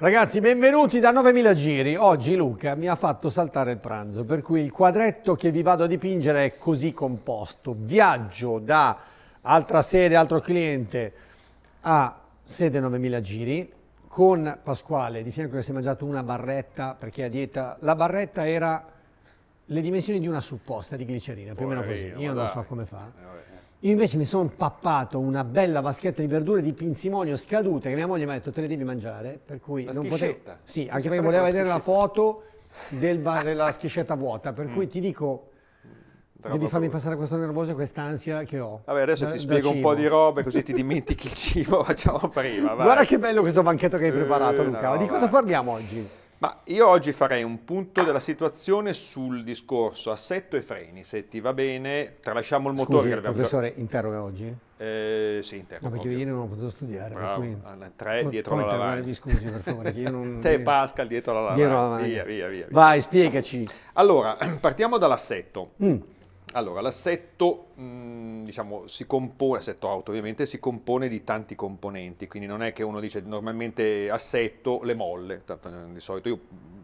Ragazzi, benvenuti da 9000 giri. Oggi Luca mi ha fatto saltare il pranzo, per cui il quadretto che vi vado a dipingere è così composto. Viaggio da altra sede, altro cliente a sede 9000 giri con Pasquale, di fianco che si è mangiato una barretta perché a dieta. La barretta era le dimensioni di una supposta di glicerina, più o meno così. Io non so come fa. Eh, io invece mi sono pappato una bella vaschetta di verdure di pinzimonio scadute che mia moglie mi ha detto te le devi mangiare, per cui la non potevo... Sì, anche perché voleva vedere la foto del della schiscetta vuota, per mm. cui ti dico... Troppo Devi farmi passare questo nervoso e quest'ansia che ho. Vabbè, adesso da, ti spiego un po' di robe così ti dimentichi il cibo, facciamo prima. Vai. Guarda che bello questo banchetto che hai preparato, uh, Luca. No, di cosa vai. parliamo oggi? Ma io oggi farei un punto della situazione sul discorso assetto e freni, se ti va bene, tralasciamo il motore. Scusi, che professore, già... interroga oggi? Eh, sì, interroga. No, perché io non ho potuto studiare. Bravo, quindi... tre Ma dietro la lavagna. Mi scusi, per favore, che io non... Te Pascal dietro la lavagna. Dietro la lavagna. Via, via, via, via, Vai, spiegaci. Allora, partiamo dall'assetto. Mm. Allora, l'assetto mm, diciamo, si compone, assetto auto ovviamente, si compone di tanti componenti, quindi non è che uno dice normalmente assetto le molle, eh, di solito io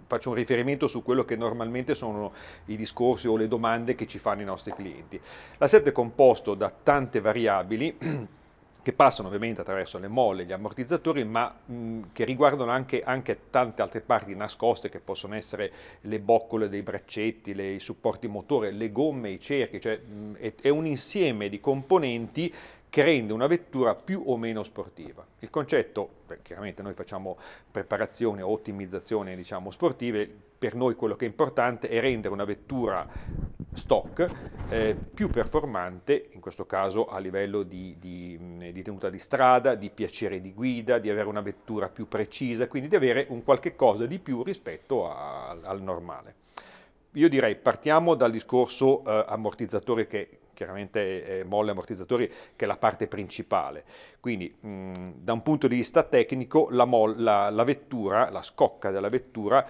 faccio un riferimento su quello che normalmente sono i discorsi o le domande che ci fanno i nostri clienti. L'assetto è composto da tante variabili che passano ovviamente attraverso le molle, gli ammortizzatori, ma mh, che riguardano anche, anche, tante altre parti nascoste che possono essere le boccole dei braccetti, le, i supporti motore, le gomme, i cerchi, cioè mh, è, è un insieme di componenti che rende una vettura più o meno sportiva. Il concetto, beh, chiaramente noi facciamo preparazione ottimizzazione diciamo, sportive, per noi quello che è importante è rendere una vettura stock eh, più performante, in questo caso a livello di, di, di, tenuta di strada, di piacere di guida, di avere una vettura più precisa, quindi di avere un qualche cosa di più rispetto a, al normale io direi partiamo dal discorso eh, ammortizzatori che chiaramente è molle ammortizzatori che è la parte principale. Quindi mh, da un punto di vista tecnico la, la, la vettura, la scocca della vettura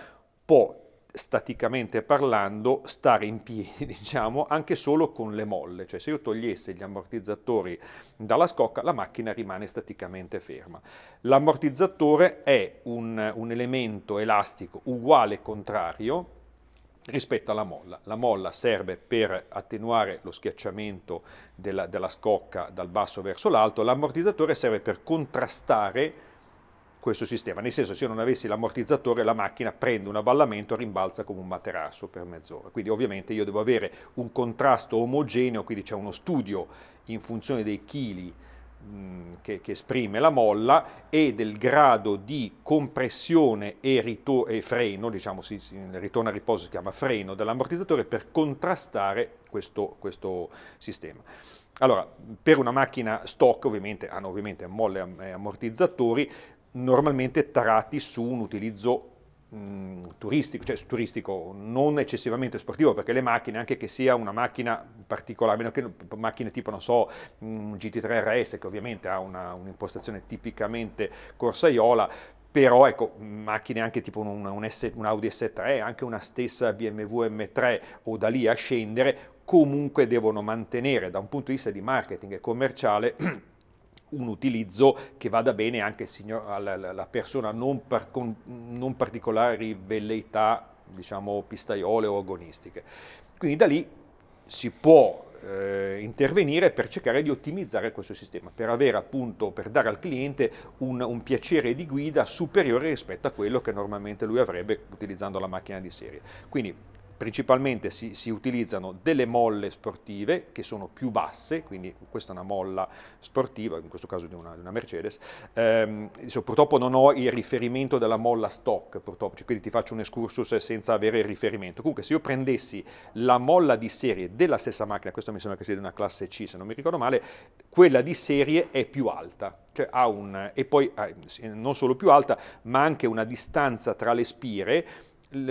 può staticamente parlando stare in piedi diciamo anche solo con le molle cioè se io togliessi gli ammortizzatori dalla scocca la macchina rimane staticamente ferma l'ammortizzatore è un, un elemento elastico uguale contrario rispetto alla molla. La molla serve per attenuare lo schiacciamento della, della scocca dal basso verso l'alto, l'ammortizzatore serve per contrastare questo sistema, nel senso se io non avessi l'ammortizzatore la macchina prende un avvallamento e rimbalza come un materasso per mezz'ora, quindi ovviamente io devo avere un contrasto omogeneo, quindi c'è uno studio in funzione dei chili Mm, che, che, esprime la molla e del grado di compressione e, e freno, diciamo sì, sì, il ritorno a riposo si chiama freno dell'ammortizzatore per contrastare questo, questo, sistema. Allora, per una macchina stock ovviamente hanno ovviamente molle e ammortizzatori normalmente tarati su un utilizzo turistico, cioè turistico non eccessivamente sportivo, perché le macchine, anche che sia una macchina particolare, meno che macchine tipo, non so, un GT3 RS che ovviamente ha una, un'impostazione tipicamente corsaiola, però ecco, macchine anche tipo un, un, S, un Audi S3, anche una stessa BMW M3 o da lì a scendere, comunque devono mantenere da un punto di vista di marketing e commerciale un utilizzo che vada bene anche alla persona non, par, con non particolari velleità diciamo pistaiole o agonistiche. Quindi da lì si può eh, intervenire per cercare di ottimizzare questo sistema, per avere appunto, per dare al cliente un, un, piacere di guida superiore rispetto a quello che normalmente lui avrebbe utilizzando la macchina di serie. Quindi principalmente si, si, utilizzano delle molle sportive che sono più basse, quindi questa è una molla sportiva, in questo caso di una, di una Mercedes, ehm, insomma, purtroppo non ho il riferimento della molla stock, cioè, quindi ti faccio un excursus senza avere il riferimento. Comunque se io prendessi la molla di serie della stessa macchina, questa mi sembra che sia di una classe C se non mi ricordo male, quella di serie è più alta, cioè ha un, e poi ah, non solo più alta, ma anche una distanza tra le spire,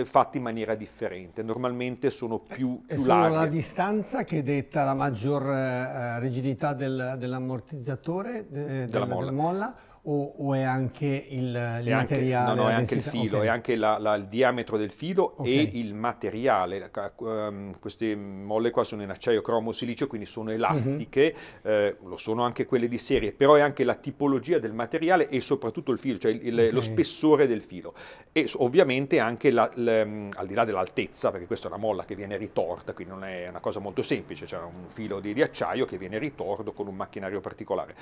fatte in maniera differente, normalmente sono più, eh, più larghe. È la distanza che detta la maggior eh, eh, rigidità del, dell'ammortizzatore, de, eh, della, della molla, della molla o, o è anche il, il è materiale? no, no, è anche il filo, okay. è anche la, la, il diametro del filo okay. e il materiale. Um, queste molle qua sono in acciaio cromo silicio, quindi sono mhm. elastiche, mm-hmm. eh, lo sono anche quelle di serie, però è anche la tipologia del materiale e soprattutto il filo, cioè il, il, okay. lo spessore del filo. E ovviamente anche la, ehm, al di là dell'altezza, perché questa è una molla che viene ritorta, quindi non è una cosa molto semplice, c'è cioè un filo di, di acciaio che viene ritorto con un macchinario particolare.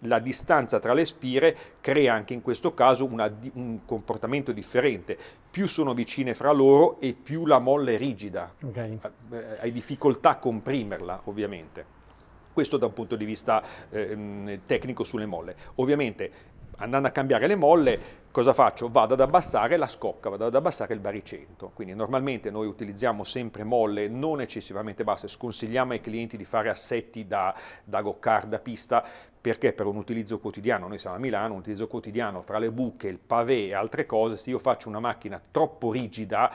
La distanza tra le spine dire, crea anche in questo caso una, un comportamento differente. Più sono vicine fra loro e più la molla è rigida, okay. Eh, hai difficoltà a comprimerla ovviamente. Questo da un punto di vista eh, tecnico sulle molle. Ovviamente andando a cambiare le molle, cosa faccio? Vado ad abbassare la scocca, vado ad abbassare il baricentro. Quindi normalmente noi utilizziamo sempre molle non eccessivamente basse, sconsigliamo ai clienti di fare assetti da, da goccard, da pista, perché per un utilizzo quotidiano, noi siamo a Milano, un utilizzo quotidiano fra le buche, il pavé e altre cose, se io faccio una macchina troppo rigida,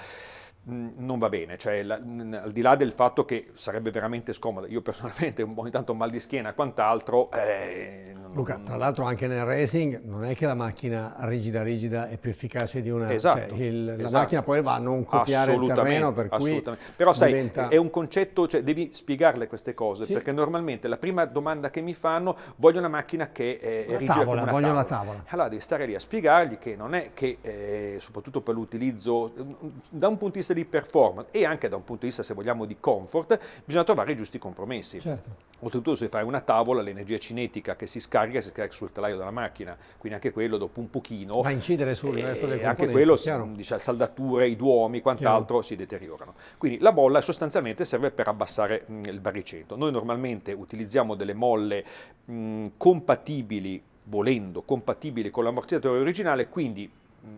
non va bene, cioè, la, al di là del fatto che sarebbe veramente scomodo, io personalmente ogni tanto mal di schiena e quant'altro. Eh, Luca, non... tra l'altro anche nel racing non è che la macchina rigida rigida è più efficace di una... Cioè, esatto, cioè, il, esatto. La macchina poi va a non copiare il terreno, per cui Però sai, diventa... è un concetto, cioè, devi spiegarle queste cose, sì. perché normalmente la prima domanda che mi fanno, voglio una macchina che eh, è una rigida tavola, come una voglio tavola. tavola. Allora devi stare lì a spiegargli che non è che, eh, soprattutto per l'utilizzo, mm, da un punto di vista vista di performance e anche da un punto di vista, se vogliamo, di comfort, bisogna trovare i giusti compromessi. Certo. Oltretutto se fai una tavola, l'energia cinetica che si scarica, si scarica sul telaio della macchina, quindi anche quello dopo un pochino... Va a incidere sul eh, resto del componente. Anche quello, diciamo, saldature, i duomi, quant'altro, si deteriorano. Quindi la bolla sostanzialmente serve per abbassare mh, mm, il baricentro. Noi normalmente utilizziamo delle molle mh, mm, compatibili volendo compatibili con l'ammortizzatore originale, quindi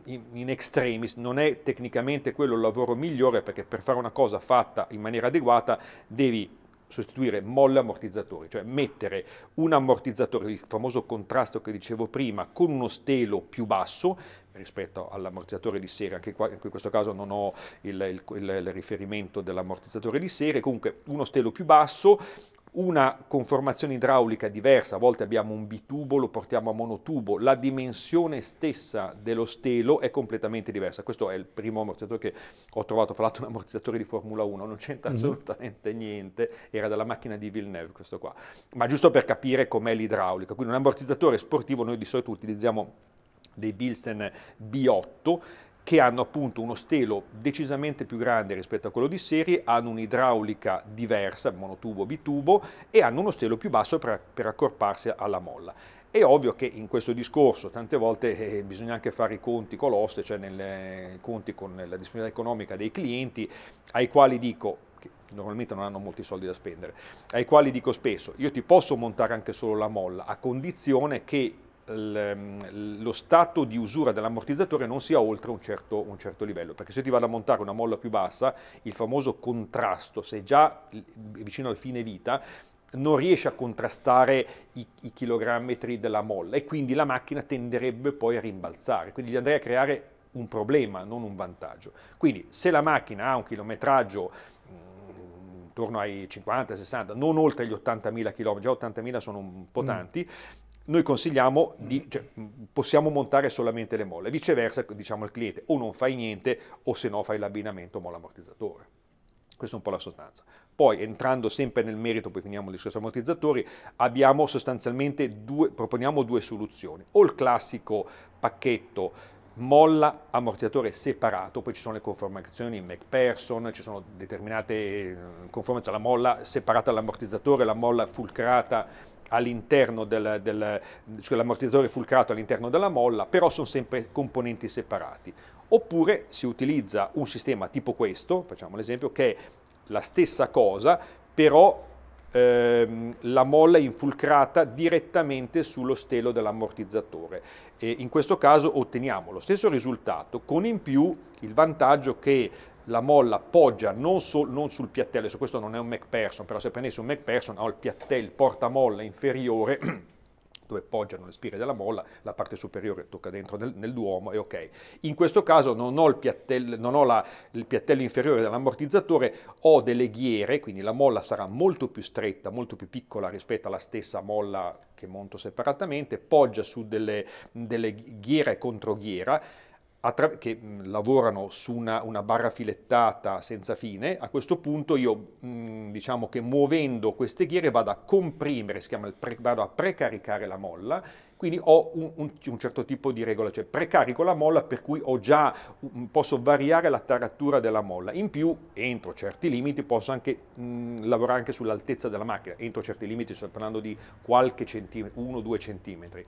in, extremis, non è tecnicamente quello il lavoro migliore perché per fare una cosa fatta in maniera adeguata devi sostituire molle ammortizzatori, cioè mettere un ammortizzatore, il famoso contrasto che dicevo prima, con uno stelo più basso rispetto all'ammortizzatore di serie, anche, qua, in questo caso non ho il, il, il riferimento dell'ammortizzatore di serie, comunque uno stelo più basso, una conformazione idraulica diversa, a volte abbiamo un bitubo, lo portiamo a monotubo, la dimensione stessa dello stelo è completamente diversa. Questo è il primo ammortizzatore che ho trovato, fra l'altro un ammortizzatore di Formula 1, non c'entra mm -hmm. assolutamente niente, era dalla macchina di Villeneuve questo qua. Ma giusto per capire com'è l'idraulica, quindi un ammortizzatore sportivo noi di solito utilizziamo dei Bilsen B8 che hanno appunto uno stelo decisamente più grande rispetto a quello di serie, hanno un'idraulica diversa, monotubo, bitubo, e hanno uno stelo più basso per, per accorparsi alla molla. È ovvio che in questo discorso tante volte eh, eh bisogna anche fare i conti con l'oste, cioè i eh, conti con la disponibilità economica dei clienti, ai quali dico che normalmente non hanno molti soldi da spendere, ai quali dico spesso, io ti posso montare anche solo la molla, a condizione che Ehm, lo stato di usura dell'ammortizzatore non sia oltre un certo, un certo, livello, perché se ti vado a montare una molla più bassa, il famoso contrasto, se già vicino al fine vita, non riesce a contrastare i, i chilogrammetri della molla e quindi la macchina tenderebbe poi a rimbalzare, quindi gli andrei a creare un problema, non un vantaggio. Quindi se la macchina ha un chilometraggio mm, intorno ai 50-60, non oltre gli 80.000 km, già 80.000 sono un po' mm. tanti, mm noi consigliamo di, cioè, possiamo montare solamente le molle, viceversa diciamo al cliente o non fai niente o se no fai l'abbinamento molla ammortizzatore. Questa è un po' la sostanza. Poi entrando sempre nel merito, poi finiamo il discorso ammortizzatori, abbiamo sostanzialmente due, proponiamo due soluzioni, o il classico pacchetto molla ammortizzatore separato, poi ci sono le conformazioni MacPherson, ci sono determinate eh, conformazioni, la molla separata dall'ammortizzatore, la molla fulcrata all'interno del, del cioè l'ammortizzatore fulcrato all'interno della molla, però sono sempre componenti separati. Oppure si utilizza un sistema tipo questo, facciamo l'esempio, che è la stessa cosa, però ehm, la molla è infulcrata direttamente sullo stelo dell'ammortizzatore. E in questo caso otteniamo lo stesso risultato con in più il vantaggio che la molla poggia non, so, non sul piattello, adesso questo non è un MacPherson, però se prendessi un MacPherson ho il piattello, il portamolla inferiore dove poggiano le spine della molla, la parte superiore tocca dentro nel, nel duomo e ok. In questo caso non ho, il piattello, non ho la, il piattello inferiore dell'ammortizzatore, ho delle ghiere, quindi la molla sarà molto più stretta, molto più piccola rispetto alla stessa molla che monto separatamente, poggia su delle, delle ghiera contro ghiera, che mh, mm, lavorano su una, una, barra filettata senza fine, a questo punto io mh, mm, diciamo che muovendo queste ghiere vado a comprimere, si chiama pre, vado a precaricare la molla, quindi ho un, un, un, certo tipo di regola, cioè precarico la molla per cui ho già, mh, mm, posso variare la taratura della molla, in più entro certi limiti posso anche lavorare anche sull'altezza della macchina, entro certi limiti sto parlando di qualche centimetro, 1-2 centimetri.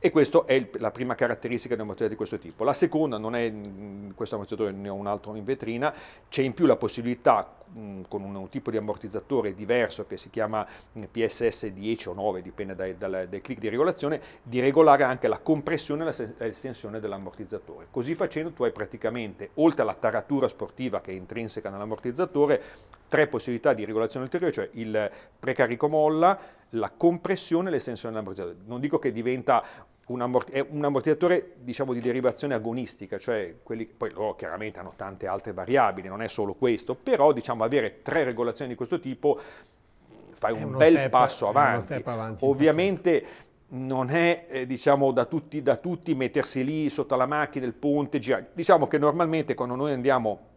E questa è il, la prima caratteristica di un ammortizzatore di questo tipo. La seconda, non è mm, questo ammortizzatore, ne ho un altro in vetrina, c'è in più la possibilità mm, con un, tipo di ammortizzatore diverso che si chiama mm, PSS 10 o 9, dipende dai, dal, dai click di regolazione, di regolare anche la compressione e l'estensione dell'ammortizzatore. Così facendo tu hai praticamente, oltre alla taratura sportiva che è intrinseca nell'ammortizzatore, tre possibilità di regolazione ulteriore, cioè il precarico molla, la compressione e l'estensione dell'ammortizzatore. Non dico che diventa un, ammortizzatore diciamo, di derivazione agonistica, cioè quelli, che poi loro chiaramente hanno tante altre variabili, non è solo questo, però diciamo, avere tre regolazioni di questo tipo fai un bel step, passo avanti. avanti Ovviamente non è eh, diciamo, da, tutti, da tutti mettersi lì sotto la macchina il ponte, girare. Diciamo che normalmente quando noi andiamo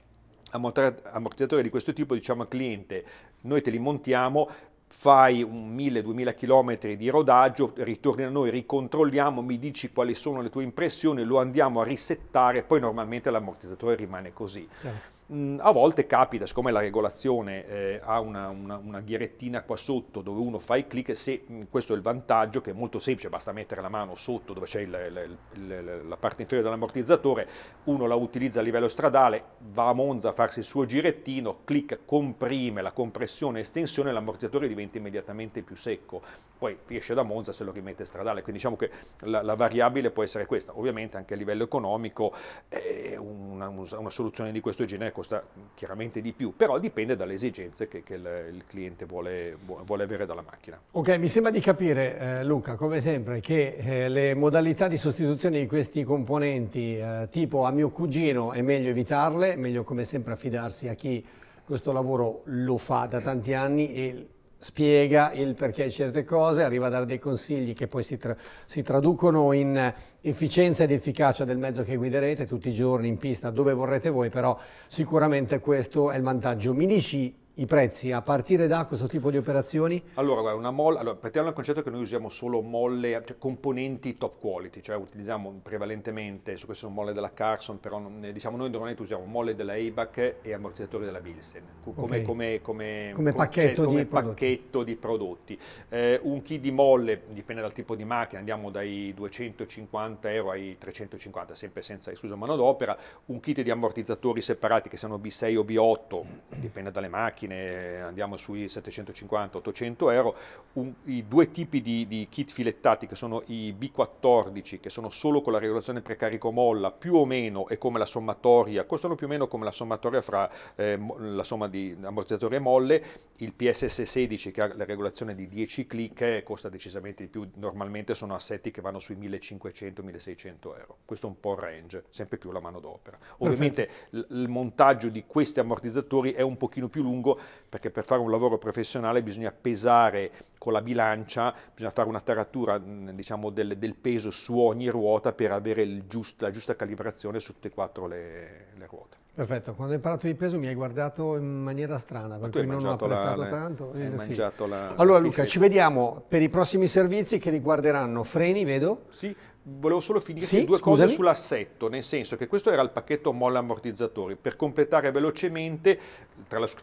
ammortizzatori di questo tipo diciamo al cliente noi te li montiamo fai un 1000-2000 km di rodaggio, ritorni a noi, ricontrolliamo, mi dici quali sono le tue impressioni, lo andiamo a risettare, poi normalmente l'ammortizzatore rimane così. Certo. Mh, mm, a volte capita, siccome la regolazione eh, ha una, una, una, ghirettina qua sotto dove uno fa i click, se, mh, mm, questo è il vantaggio che è molto semplice, basta mettere la mano sotto dove c'è il, il, il, la parte inferiore dell'ammortizzatore, uno la utilizza a livello stradale, va a Monza a farsi il suo girettino, clic comprime la compressione e estensione, l'ammortizzatore diventa immediatamente più secco, poi esce da Monza se lo rimette stradale, quindi diciamo che la, la variabile può essere questa, ovviamente anche a livello economico eh, una, una soluzione di questo genere costa chiaramente di più, però dipende dalle esigenze che, che il, il, cliente vuole, vuole, avere dalla macchina. Ok, mi sembra di capire eh, Luca, come sempre, che eh, le modalità di sostituzione di questi componenti eh, tipo a mio cugino è meglio evitarle, meglio come sempre affidarsi a chi questo lavoro lo fa da tanti anni e spiega il perché di certe cose, arriva a dare dei consigli che poi si, tra si, traducono in efficienza ed efficacia del mezzo che guiderete tutti i giorni in pista, dove vorrete voi, però sicuramente questo è il vantaggio. Mi dici i prezzi a partire da questo tipo di operazioni? Allora, guarda, una molla, allora, partiamo dal concetto che noi usiamo solo molle, cioè componenti top quality, cioè utilizziamo prevalentemente, su questo sono molle della Carson, però non, eh, diciamo noi normalmente usiamo molle della ABAC e ammortizzatori della Bilsen, come, okay. come, come, come pacchetto, di pacchetto, di prodotti. Eh, un kit di molle, dipende dal tipo di macchina, andiamo dai 250 euro ai 350, sempre senza esclusa manodopera, un kit di ammortizzatori separati che siano B6 o B8, dipende dalle macchine, macchine, andiamo sui 750-800 euro, un, i due tipi di, di, kit filettati che sono i B14 che sono solo con la regolazione precarico molla più o meno e come la sommatoria, costano più o meno come la sommatoria fra eh, la somma di ammortizzatori e molle, il PSS16 che ha la regolazione di 10 click eh, costa decisamente di più, normalmente sono assetti che vanno sui 1500-1600 euro, questo è un po' il range, sempre più la mano d'opera. Ovviamente il montaggio di questi ammortizzatori è un pochino più lungo dico perché per fare un lavoro professionale bisogna pesare con la bilancia, bisogna fare una taratura diciamo, del, del, peso su ogni ruota per avere giusto, la giusta calibrazione su tutte e quattro le, le ruote. Perfetto, quando hai parlato di peso mi hai guardato in maniera strana, tu cui non ho apprezzato la, tanto. Hai eh, sì. la, allora la Luca, ci vediamo per i prossimi servizi che riguarderanno freni, vedo. Sì, volevo solo finire sì, due scusami. cose sull'assetto, nel senso che questo era il pacchetto molla ammortizzatori. Per completare velocemente,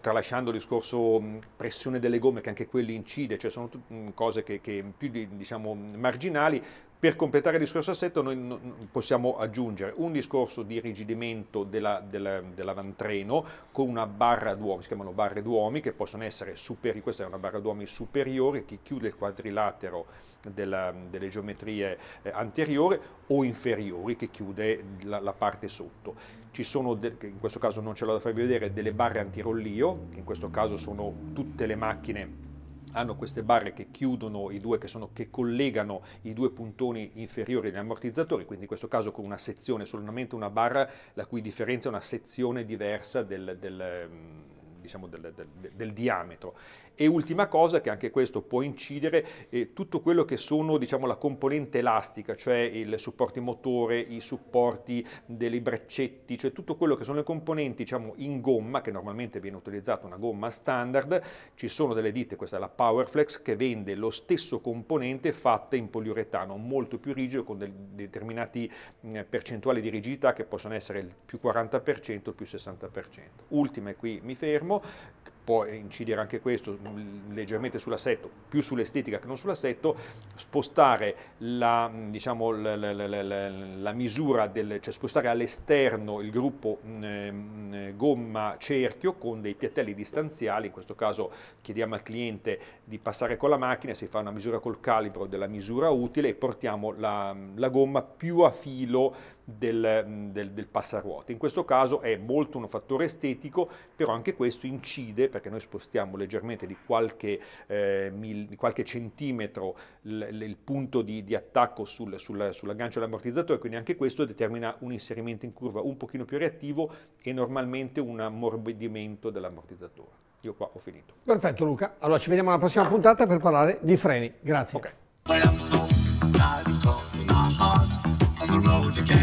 tralasciando il discorso pressione delle gomme, che anche quelli incide, cioè sono cose che, che più diciamo, marginali, per completare il discorso assetto noi possiamo aggiungere un discorso di rigidimento della, della, dell'avantreno con una barra d'uomi, si chiamano barre d'uomi che possono essere superiori, questa è una barra d'uomi superiore che chiude il quadrilatero della, delle geometrie eh, anteriori o inferiori che chiude la, la parte sotto. Ci sono, de, in questo caso non ce l'ho da farvi vedere, delle barre antirollio, che in questo caso sono tutte le macchine hanno queste barre che chiudono i due che, sono, che collegano i due puntoni inferiori degli ammortizzatori, quindi in questo caso con una sezione, solamente una barra la cui differenza è una sezione diversa del, del ehm, diciamo, del, del, del, diametro. E ultima cosa, che anche questo può incidere, eh, tutto quello che sono diciamo, la componente elastica, cioè il supporti motore, i supporti dei braccetti, cioè tutto quello che sono le componenti diciamo, in gomma, che normalmente viene utilizzata una gomma standard, ci sono delle ditte, questa è la Powerflex, che vende lo stesso componente fatta in poliuretano, molto più rigido, con del, determinati mm, percentuali di rigidità che possono essere il più 40%, il più 60%. Ultima e qui mi fermo, può incidere anche questo mm, leggermente sull'assetto, più sull'estetica che non sull'assetto, spostare la, mm, diciamo, la, la, la misura, del, cioè spostare all'esterno il gruppo mh, mm, eh, gomma cerchio con dei piattelli distanziali, in questo caso chiediamo al cliente di passare con la macchina, si fa una misura col calibro della misura utile e portiamo la gomma più a filo del, del, del, passaruote. In questo caso è molto un fattore estetico, però anche questo incide, perché noi spostiamo leggermente di qualche, eh, mil, di qualche centimetro l, il punto di, di attacco sul, sul, sull'aggancio dell'ammortizzatore, quindi anche questo determina un inserimento in curva un pochino più reattivo e normalmente un ammorbidimento dell'ammortizzatore. Io qua ho finito. Perfetto Luca, allora ci vediamo alla prossima puntata per parlare di freni. Grazie. Okay.